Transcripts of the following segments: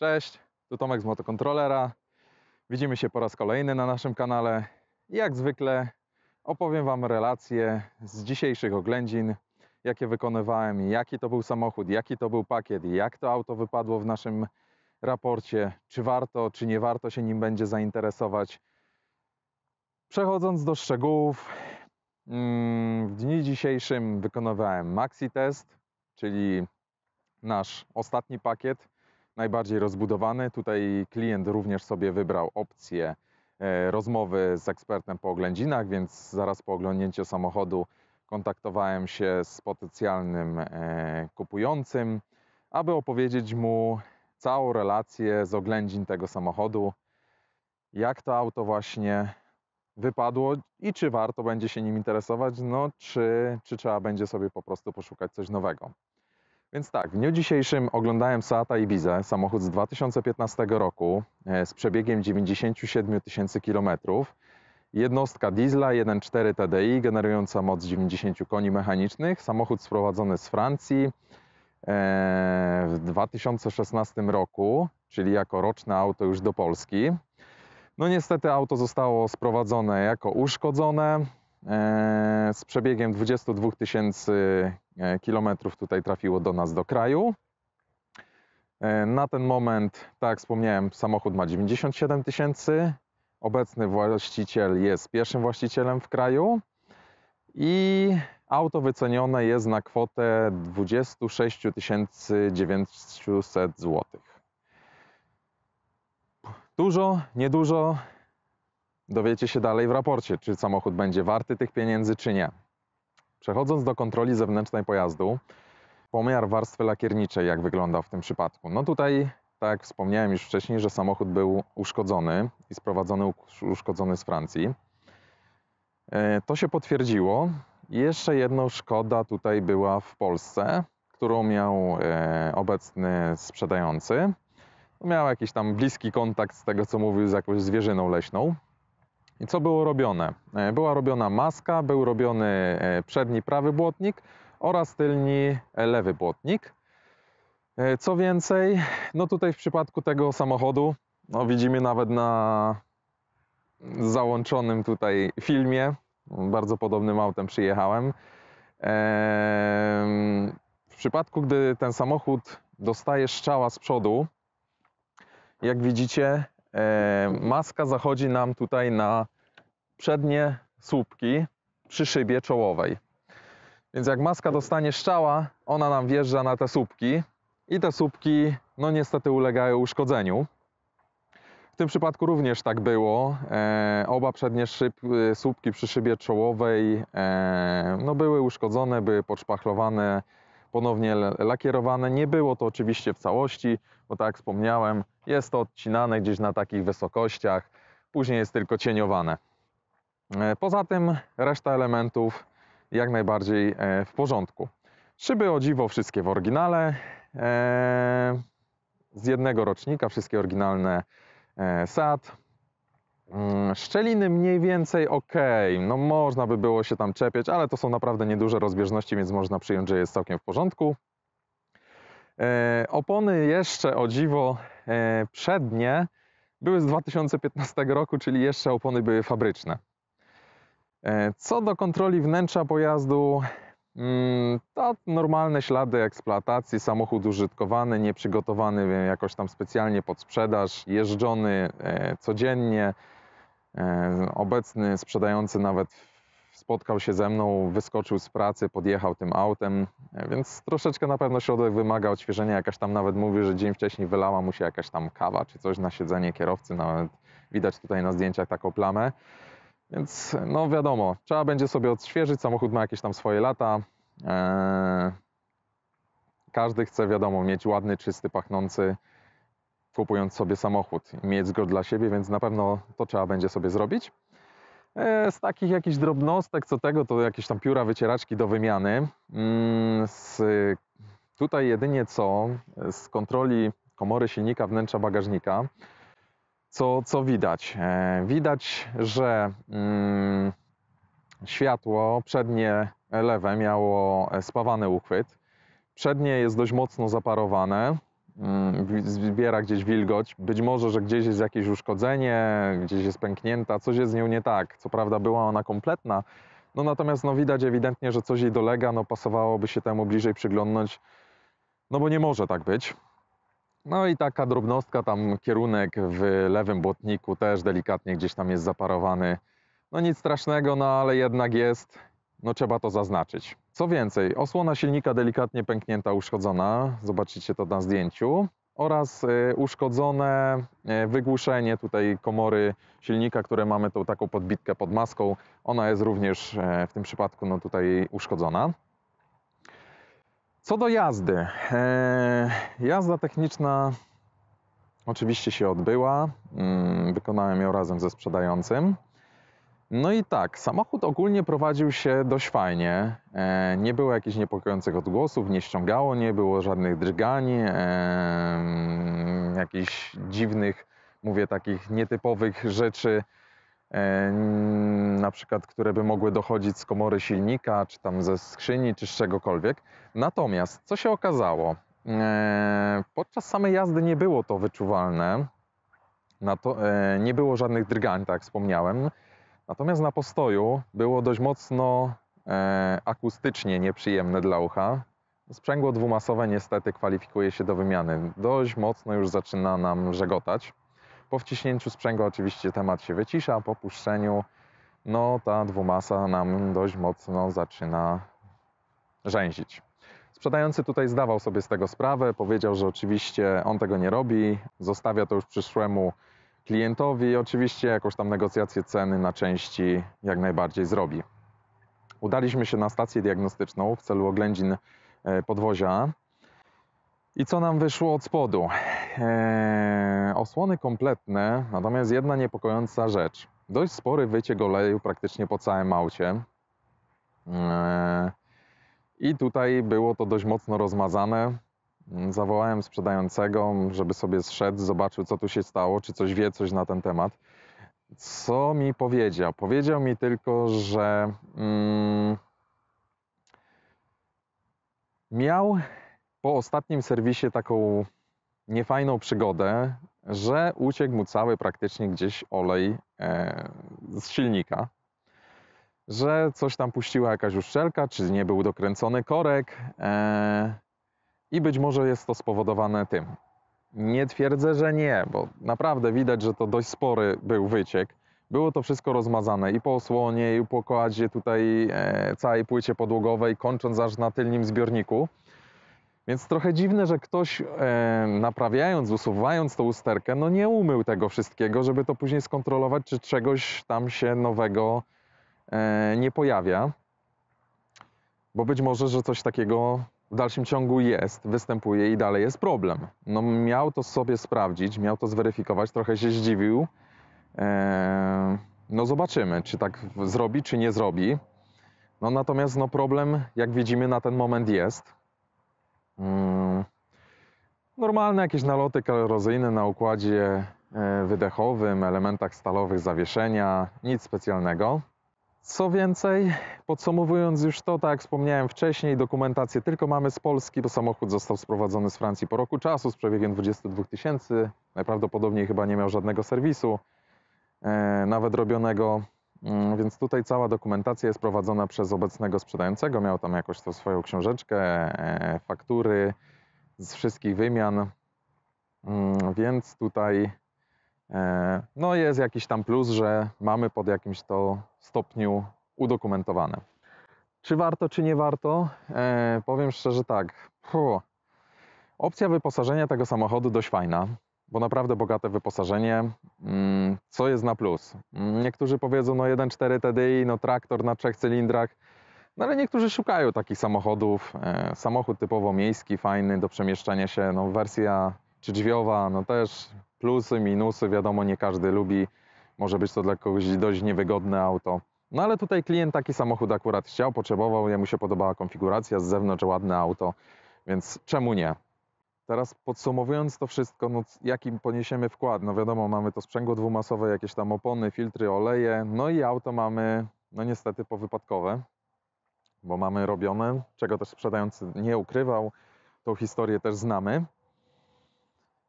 Cześć, tu Tomek z Motokontrolera. Widzimy się po raz kolejny na naszym kanale. Jak zwykle opowiem Wam relacje z dzisiejszych oględzin, jakie wykonywałem, jaki to był samochód, jaki to był pakiet, jak to auto wypadło w naszym raporcie, czy warto, czy nie warto się nim będzie zainteresować. Przechodząc do szczegółów, mm, w dniu dzisiejszym wykonywałem maxi test, czyli nasz ostatni pakiet najbardziej rozbudowany. Tutaj klient również sobie wybrał opcję e, rozmowy z ekspertem po oględzinach, więc zaraz po oglądnięciu samochodu kontaktowałem się z potencjalnym e, kupującym, aby opowiedzieć mu całą relację z oględzin tego samochodu, jak to auto właśnie wypadło i czy warto będzie się nim interesować, no czy, czy trzeba będzie sobie po prostu poszukać coś nowego. Więc tak, w dniu dzisiejszym oglądałem Seata Ibizę, samochód z 2015 roku e, z przebiegiem 97 tysięcy kilometrów. Jednostka diesla 1.4 TDI generująca moc 90 koni mechanicznych. Samochód sprowadzony z Francji e, w 2016 roku, czyli jako roczne auto już do Polski. No niestety auto zostało sprowadzone jako uszkodzone. E, z przebiegiem 22 tysięcy e, kilometrów tutaj trafiło do nas do kraju. E, na ten moment, tak jak wspomniałem, samochód ma 97 tysięcy. Obecny właściciel jest pierwszym właścicielem w kraju i auto wycenione jest na kwotę 26 900 zł. Dużo, niedużo, Dowiecie się dalej w raporcie, czy samochód będzie warty tych pieniędzy, czy nie. Przechodząc do kontroli zewnętrznej pojazdu, pomiar warstwy lakierniczej, jak wygląda w tym przypadku. No tutaj, tak jak wspomniałem już wcześniej, że samochód był uszkodzony i sprowadzony uszkodzony z Francji. E, to się potwierdziło. Jeszcze jedna szkoda tutaj była w Polsce, którą miał e, obecny sprzedający. Miał jakiś tam bliski kontakt z tego, co mówił, z jakąś zwierzyną leśną. I co było robione? E, była robiona maska, był robiony e, przedni prawy błotnik oraz tylni e, lewy błotnik. Co więcej, no tutaj w przypadku tego samochodu, no widzimy nawet na załączonym tutaj filmie, bardzo podobnym autem przyjechałem. W przypadku, gdy ten samochód dostaje strzała z przodu, jak widzicie, E, maska zachodzi nam tutaj na przednie słupki przy szybie czołowej. Więc jak maska dostanie szczała, ona nam wjeżdża na te słupki i te słupki no niestety ulegają uszkodzeniu. W tym przypadku również tak było. E, oba przednie szyb, y, słupki przy szybie czołowej e, no były uszkodzone, były podszpachlowane, ponownie lakierowane. Nie było to oczywiście w całości, bo tak jak wspomniałem, jest to odcinane gdzieś na takich wysokościach, później jest tylko cieniowane. E, poza tym reszta elementów jak najbardziej e, w porządku. Szyby o dziwo wszystkie w oryginale, e, z jednego rocznika, wszystkie oryginalne SAT. Mm, szczeliny mniej więcej ok, no można by było się tam czepiać, ale to są naprawdę nieduże rozbieżności, więc można przyjąć, że jest całkiem w porządku. E, opony jeszcze o dziwo e, przednie były z 2015 roku, czyli jeszcze opony były fabryczne. E, co do kontroli wnętrza pojazdu, mm, to normalne ślady eksploatacji, samochód użytkowany, nieprzygotowany jakoś tam specjalnie pod sprzedaż, jeżdżony codziennie, E, obecny sprzedający nawet spotkał się ze mną, wyskoczył z pracy, podjechał tym autem, e, więc troszeczkę na pewno środek wymaga odświeżenia. Jakaś tam nawet mówił, że dzień wcześniej wylała mu się jakaś tam kawa czy coś na siedzenie kierowcy, nawet widać tutaj na zdjęciach taką plamę. Więc e, no wiadomo, trzeba będzie sobie odświeżyć, samochód ma jakieś tam swoje lata. Eee, każdy chce, wiadomo, mieć ładny, czysty, pachnący kupując sobie samochód i mieć go dla siebie, więc na pewno to trzeba będzie sobie zrobić. E, z takich jakichś drobnostek, co tego, to jakieś tam pióra wycieraczki do wymiany. Mm, z, tutaj jedynie co z kontroli komory silnika wnętrza bagażnika, co, co widać? E, widać, że mm, światło przednie lewe miało spawany uchwyt, przednie jest dość mocno zaparowane, Mm, zbiera gdzieś wilgoć. Być może, że gdzieś jest jakieś uszkodzenie, gdzieś jest pęknięta, coś jest z nią nie tak. Co prawda była ona kompletna, no natomiast no, widać ewidentnie, że coś jej dolega, no pasowałoby się temu bliżej przyglądnąć, no bo nie może tak być. No i taka drobnostka, tam kierunek w lewym błotniku też delikatnie gdzieś tam jest zaparowany. No nic strasznego, no ale jednak jest, no trzeba to zaznaczyć. Co więcej, osłona silnika delikatnie pęknięta, uszkodzona, zobaczycie to na zdjęciu, oraz y, uszkodzone y, wygłuszenie tutaj komory silnika, które mamy tą taką podbitkę pod maską. Ona jest również y, w tym przypadku no, tutaj uszkodzona. Co do jazdy. E, jazda techniczna oczywiście się odbyła. Mm, wykonałem ją razem ze sprzedającym. No i tak, samochód ogólnie prowadził się dość fajnie. E, nie było jakichś niepokojących odgłosów, nie ściągało, nie było żadnych drgań, e, mm, jakichś dziwnych, mówię, takich nietypowych rzeczy, e, mm, na przykład, które by mogły dochodzić z komory silnika, czy tam ze skrzyni, czy z czegokolwiek. Natomiast, co się okazało? Podczas samej jazdy nie było to wyczuwalne, to, nie było żadnych drgań, tak jak wspomniałem. Natomiast na postoju było dość mocno e, akustycznie nieprzyjemne dla ucha. Sprzęgło dwumasowe niestety kwalifikuje się do wymiany. Dość mocno już zaczyna nam żegotać. Po wciśnięciu sprzęgła oczywiście temat się wycisza, po puszczeniu no ta dwumasa nam dość mocno zaczyna rzęzić. Sprzedający tutaj zdawał sobie z tego sprawę, powiedział, że oczywiście on tego nie robi, zostawia to już przyszłemu klientowi i oczywiście jakąś tam negocjację ceny na części jak najbardziej zrobi. Udaliśmy się na stację diagnostyczną w celu oględzin e, podwozia. I co nam wyszło od spodu? Eee, osłony kompletne, natomiast jedna niepokojąca rzecz. Dość spory wyciek oleju praktycznie po całym aucie. Eee, I tutaj było to dość mocno rozmazane. Zawołałem sprzedającego, żeby sobie zszedł, zobaczył, co tu się stało, czy coś wie, coś na ten temat. Co mi powiedział? Powiedział mi tylko, że mm, miał po ostatnim serwisie taką niefajną przygodę, że uciekł mu cały praktycznie gdzieś olej e, z silnika, że coś tam puściła jakaś uszczelka, czy nie był dokręcony korek. E, i być może jest to spowodowane tym. Nie twierdzę, że nie, bo naprawdę widać, że to dość spory był wyciek. Było to wszystko rozmazane i po osłonie, i po kładzie tutaj e, całej płycie podłogowej, kończąc aż na tylnym zbiorniku. Więc trochę dziwne, że ktoś e, naprawiając, usuwając tą usterkę, no nie umył tego wszystkiego, żeby to później skontrolować, czy czegoś tam się nowego e, nie pojawia. Bo być może, że coś takiego w dalszym ciągu jest, występuje i dalej jest problem. No, miał to sobie sprawdzić, miał to zweryfikować, trochę się zdziwił. Eee, no zobaczymy, czy tak zrobi, czy nie zrobi. No natomiast no, problem, jak widzimy, na ten moment jest. Mm. Normalne jakieś naloty kaloryzyjne na układzie e, wydechowym, elementach stalowych zawieszenia, nic specjalnego. Co więcej, podsumowując już to, tak jak wspomniałem wcześniej, dokumentację tylko mamy z Polski, bo samochód został sprowadzony z Francji po roku czasu z przebiegiem 22 tysięcy. Najprawdopodobniej chyba nie miał żadnego serwisu, e, nawet robionego, mm, więc tutaj cała dokumentacja jest prowadzona przez obecnego sprzedającego. Miał tam jakoś to swoją książeczkę, e, faktury z wszystkich wymian, e, więc tutaj E, no jest jakiś tam plus, że mamy pod jakimś to stopniu udokumentowane. Czy warto, czy nie warto? E, powiem szczerze tak. Puh. Opcja wyposażenia tego samochodu dość fajna, bo naprawdę bogate wyposażenie. Mm, co jest na plus? Mm, niektórzy powiedzą, no 1.4 TDI, no traktor na trzech cylindrach. No ale niektórzy szukają takich samochodów. E, samochód typowo miejski, fajny do przemieszczania się. No wersja czy drzwiowa, no też plusy, minusy, wiadomo, nie każdy lubi, może być to dla kogoś dość niewygodne auto. No ale tutaj klient taki samochód akurat chciał, potrzebował, jemu się podobała konfiguracja, z zewnątrz ładne auto, więc czemu nie? Teraz podsumowując to wszystko, no jakim poniesiemy wkład? No wiadomo, mamy to sprzęgło dwumasowe, jakieś tam opony, filtry, oleje, no i auto mamy, no niestety powypadkowe, bo mamy robione, czego też sprzedający nie ukrywał, tą historię też znamy.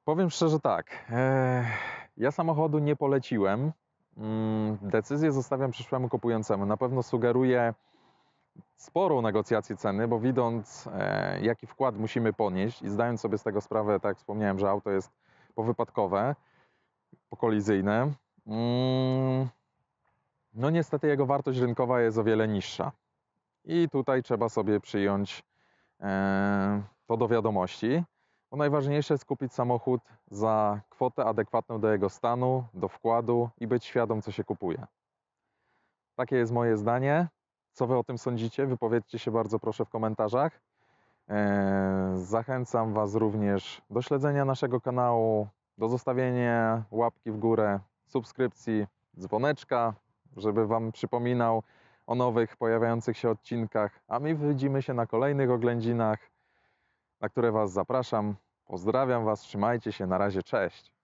Powiem szczerze tak. E, ja samochodu nie poleciłem. Mm, decyzję zostawiam przyszłemu kupującemu. Na pewno sugeruję sporą negocjację ceny, bo widząc e, jaki wkład musimy ponieść i zdając sobie z tego sprawę, tak jak wspomniałem, że auto jest powypadkowe, pokolizyjne, mm, no niestety jego wartość rynkowa jest o wiele niższa. I tutaj trzeba sobie przyjąć e, to do wiadomości. Bo najważniejsze jest kupić samochód za kwotę adekwatną do jego stanu, do wkładu i być świadom, co się kupuje. Takie jest moje zdanie. Co Wy o tym sądzicie? Wypowiedzcie się bardzo proszę w komentarzach. E, zachęcam Was również do śledzenia naszego kanału, do zostawienia łapki w górę, subskrypcji, dzwoneczka, żeby Wam przypominał o nowych pojawiających się odcinkach. A my widzimy się na kolejnych oględzinach na które Was zapraszam. Pozdrawiam Was, trzymajcie się, na razie, cześć.